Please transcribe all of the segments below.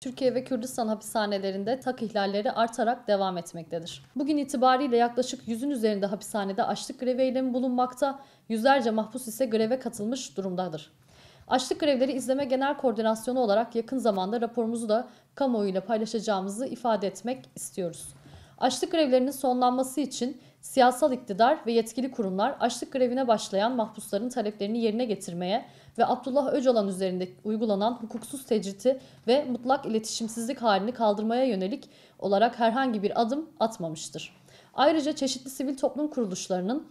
Türkiye ve Kürdistan hapishanelerinde tak ihlalleri artarak devam etmektedir. Bugün itibariyle yaklaşık 100'ün üzerinde hapishanede açlık grevi eylemi bulunmakta, yüzlerce mahpus ise greve katılmış durumdadır. Açlık grevleri izleme genel koordinasyonu olarak yakın zamanda raporumuzu da kamuoyuyla paylaşacağımızı ifade etmek istiyoruz. Açlık grevlerinin sonlanması için Siyasal iktidar ve yetkili kurumlar açlık grevine başlayan mahpusların taleplerini yerine getirmeye ve Abdullah Öcalan üzerinde uygulanan hukuksuz tecriti ve mutlak iletişimsizlik halini kaldırmaya yönelik olarak herhangi bir adım atmamıştır. Ayrıca çeşitli sivil toplum kuruluşlarının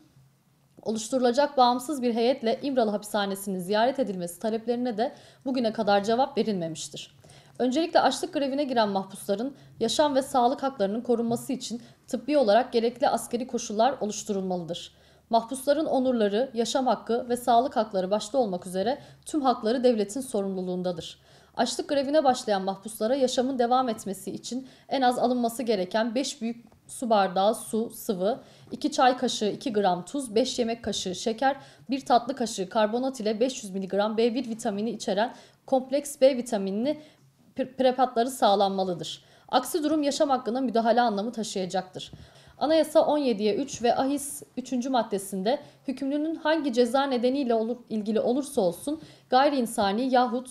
oluşturulacak bağımsız bir heyetle İmralı hapishanesinin ziyaret edilmesi taleplerine de bugüne kadar cevap verilmemiştir. Öncelikle açlık grevine giren mahpusların yaşam ve sağlık haklarının korunması için tıbbi olarak gerekli askeri koşullar oluşturulmalıdır. Mahpusların onurları, yaşam hakkı ve sağlık hakları başta olmak üzere tüm hakları devletin sorumluluğundadır. Açlık grevine başlayan mahpuslara yaşamın devam etmesi için en az alınması gereken 5 büyük su bardağı su, sıvı, 2 çay kaşığı 2 gram tuz, 5 yemek kaşığı şeker, 1 tatlı kaşığı karbonat ile 500 mg B1 vitamini içeren kompleks B vitaminini prepatları sağlanmalıdır. Aksi durum yaşam hakkına müdahale anlamı taşıyacaktır. Anayasa 17'ye 3 ve Ahis 3. maddesinde hükümlünün hangi ceza nedeniyle olur, ilgili olursa olsun gayri insani yahut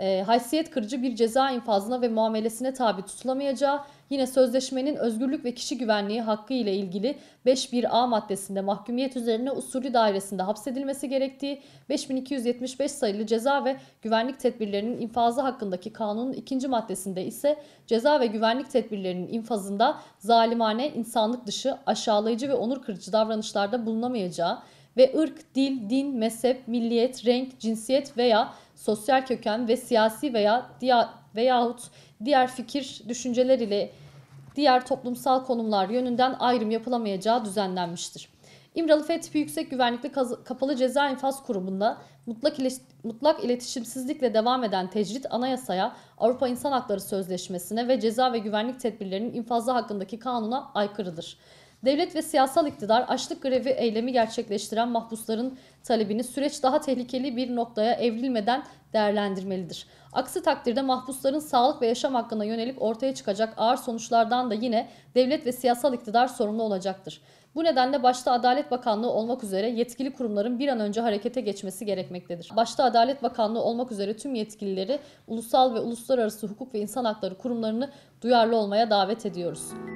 e, haysiyet kırıcı bir ceza infazına ve muamelesine tabi tutulamayacağı, yine sözleşmenin özgürlük ve kişi güvenliği hakkı ile ilgili 51A maddesinde mahkumiyet üzerine usulü dairesinde hapsedilmesi gerektiği, 5275 sayılı ceza ve güvenlik tedbirlerinin infazı hakkındaki kanunun ikinci maddesinde ise ceza ve güvenlik tedbirlerinin infazında zalimane, insanlık dışı, aşağılayıcı ve onur kırıcı davranışlarda bulunamayacağı, ve ırk, dil, din, mezhep, milliyet, renk, cinsiyet veya sosyal köken ve siyasi veya diğer veyahut diğer fikir, düşünceler ile diğer toplumsal konumlar yönünden ayrım yapılamayacağı düzenlenmiştir. İmralı Fethi Yüksek Güvenlikli Kapalı Ceza İnfaz Kurumu'nda mutlak, mutlak iletişimsizlikle devam eden tecrit anayasaya, Avrupa İnsan Hakları Sözleşmesi'ne ve ceza ve güvenlik tedbirlerinin infazı hakkındaki kanuna aykırıdır. Devlet ve siyasal iktidar açlık grevi eylemi gerçekleştiren mahpusların talebini süreç daha tehlikeli bir noktaya evrilmeden değerlendirmelidir. Aksi takdirde mahpusların sağlık ve yaşam hakkına yönelik ortaya çıkacak ağır sonuçlardan da yine devlet ve siyasal iktidar sorumlu olacaktır. Bu nedenle başta Adalet Bakanlığı olmak üzere yetkili kurumların bir an önce harekete geçmesi gerekmektedir. Başta Adalet Bakanlığı olmak üzere tüm yetkilileri ulusal ve uluslararası hukuk ve insan hakları kurumlarını duyarlı olmaya davet ediyoruz.